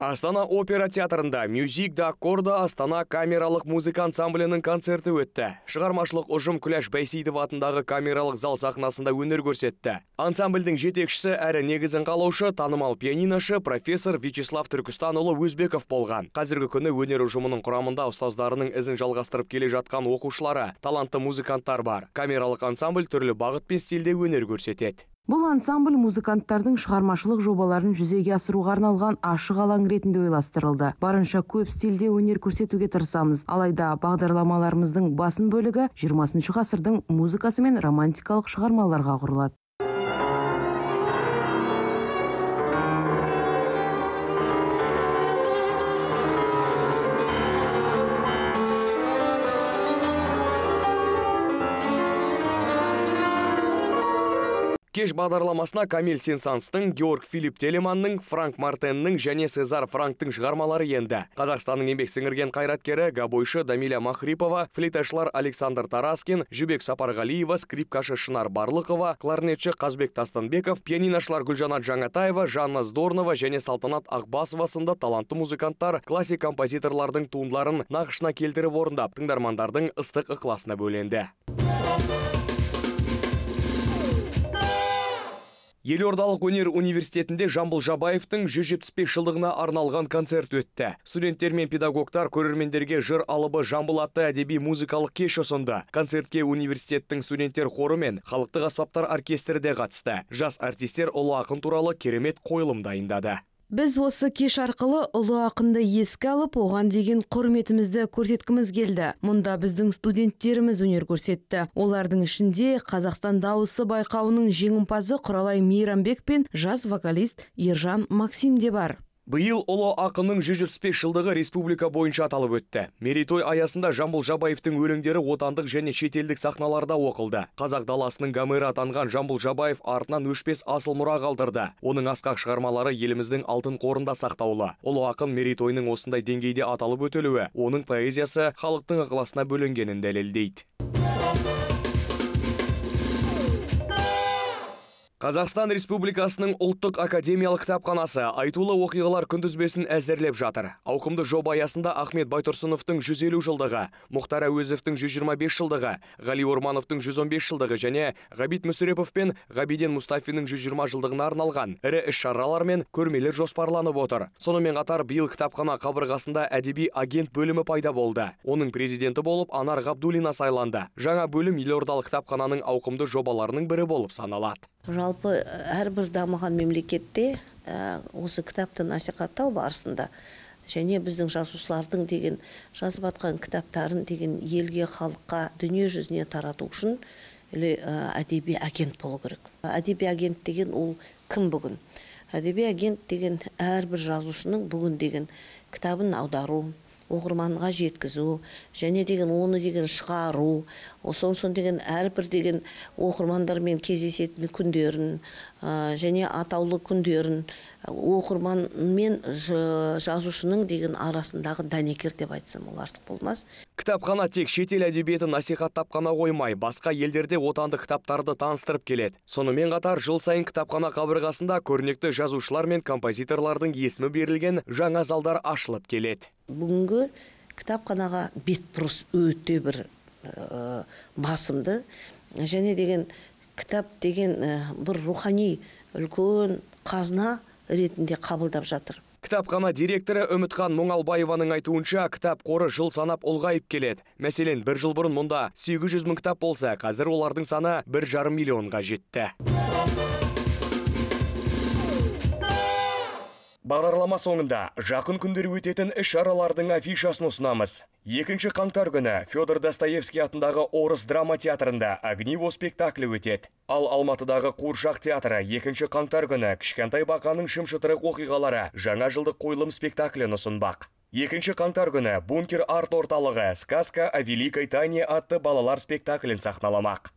Астана опера театрында мюзик да корда Астана камералық музыка ансамблінің концерті өтті. Шығармашылық ұжым Күләш бәйсейді атындағы камералық зал сахнасында өнер көрсетті. Ансамбльдің жетекшісі әрі негізін қалаушы танымал пианиношы профессор Вячеслав Түркістанұлы Өзбеков болған. Қазіргі күні өнер ұжымының құрамында ұстаздарының ізін жалғастырып келе жатқан оқушылары, талантты музыканттар бар. Камералық ансамбль түрлі бағыт пен стильде өнер көрсетеді бұл ансамбль музыканттардың шығармашылық жобаларын жүзеге асыруға арналған ашық алаң ретінде ойластырылды барынша көп стильде өнер көрсетуге тырысамыз алайда бағдарламаларымыздың басын бөлігі 20 ғасырдың музыкасы мен романтикалық шығармаларға құрылады кеш бағдарламасына камиль сенсанстың георг филипп телеманның франк Мартенның және сезар франктың шығармалары енді қазақстанның еңбек сіңірген қайраткері габойшы дамиля махрипова флейташылар александр тараскин жібек сапарғалиева скрипкашы шынар барлықова кларнетші қазбек тастанбеков пианиношылар гүлжанат жаңатаева жанна здорнова және салтанат ақбасова сынды талантты музыканттар классик композиторлардың туындыларын нақышына келтіріп орындап тыңдармандардың ыстық ықыласына бөленді елордалық өнер университетінде жамбыл жабаевтың 175 жылдығына арналған концерт өтті студенттер мен педагогтар көрермендерге жыр алыбы жамбыл атты әдеби музыкалық кеш ұсынды концертке университеттің студенттер қоры мен халықтық аспаптар оркестрі де қатысты жас артистер ұлы ақын туралы керемет қойылым дайындады біз осы кеш арқылы ұлы ақынды еске алып оған деген құрметімізді көрсеткіміз келді мұнда біздің студенттеріміз өнер көрсетті олардың ішінде қазақстан дауысы байқауының жеңімпазы құралай мейрамбек пен жас вокалист ержан максим де бар биыл ұлы ақынның 175 жылдығы республика бойынша аталып өтті мерейтой аясында жамбыл жабаевтың өлеңдері отандық және шетелдік сахналарда оқылды қазақ даласының гомері атанған жамбыл жабаев артынан өшпес асыл мұра қалдырды оның асқақ шығармалары еліміздің алтын қорында сақтаулы ұлы ақын мерейтойының осындай деңгейде аталып өтілуі оның поэзиясы халықтың ықыласына бөленгенін дәлелдейді Қазақстан Республикасының ұлттық академиялық кітапханасы айтулы оқиғалар күндізбесін әзірлеп жатыр. Ауқымды жоба аясында Ахмет Байтұрсыновтың 150 жылдығы, Мұхтар Әуезовтің 125 жылдығы, Ғали Ормановтың 115 жылдығы және Ғабит Мүсірепов пен Ғабиден Мұстафиннің 120 жылдығына арналған ірі іс-шаралар мен көрмелер жоспарланып отыр. Сонымен қатар биыл кітапхана қабырғасында әдеби агент бөлімі пайда болды. Оның президенті болып Анар Ғабдулина сайланды. Жаңа бөлім елордалық кітапхананың ауқымды жобаларының бірі болып саналады жалпы э, әрбір дамыған мемлекетте ә, осы кітапты насихаттау барысында және біздің жазушылардың деген жазып атқан кітаптарын деген елге халыққа дүние жүзіне тарату үшін э, әдеби агент болу керек әдеби агент деген ол кім бүгін әдеби агент деген әрбір жазушының бүгін деген кітабын аудару оқырманға жеткізу және деген оны деген шығару соң деген әрбір деген оқырмандармен кездесетін күндерін ә, және атаулы күндерін оқырман мен жазушының деген арасындағы дәнекер деп айтсам ол артық болмас кітапхана тек шетел әдебиетін насихаттап қана қоймай басқа елдерде отандық кітаптарды таныстырып келеді сонымен қатар жыл сайын кітапхана қабырғасында көрнекті жазушылар мен композиторлардың есімі берілген жаңа залдар ашылып келеді бүгінгі кітапханаға бұрыс өте бір басымды және деген кітап деген бір рухани үлкен қазына ретінде қабылдап жатыр кітапхана директоры үмітхан мұңалбаеваның айтуынша кітап қоры жыл санап ұлғайып келеді мәселен бір жыл бұрын мұнда 800 мың кітап болса қазір олардың саны 1,5 миллионға жетті бағдарлама соңында жақын күндері өтетін іс шаралардың афишасын ұсынамыз екінші қаңтар күні федор достоевский атындағы орыс драма театрында огниво спектаклі өтеді ал алматыдағы қуыршақ театры екінші қаңтар күні кішкентай бақаның шымшытыры оқиғалары жаңа жылдық қойылым спектаклін ұсынбақ Екінші қаңтар күні бункер арт орталығы «Сказка о Великой Тане» атты балалар спектаклін сахналамақ.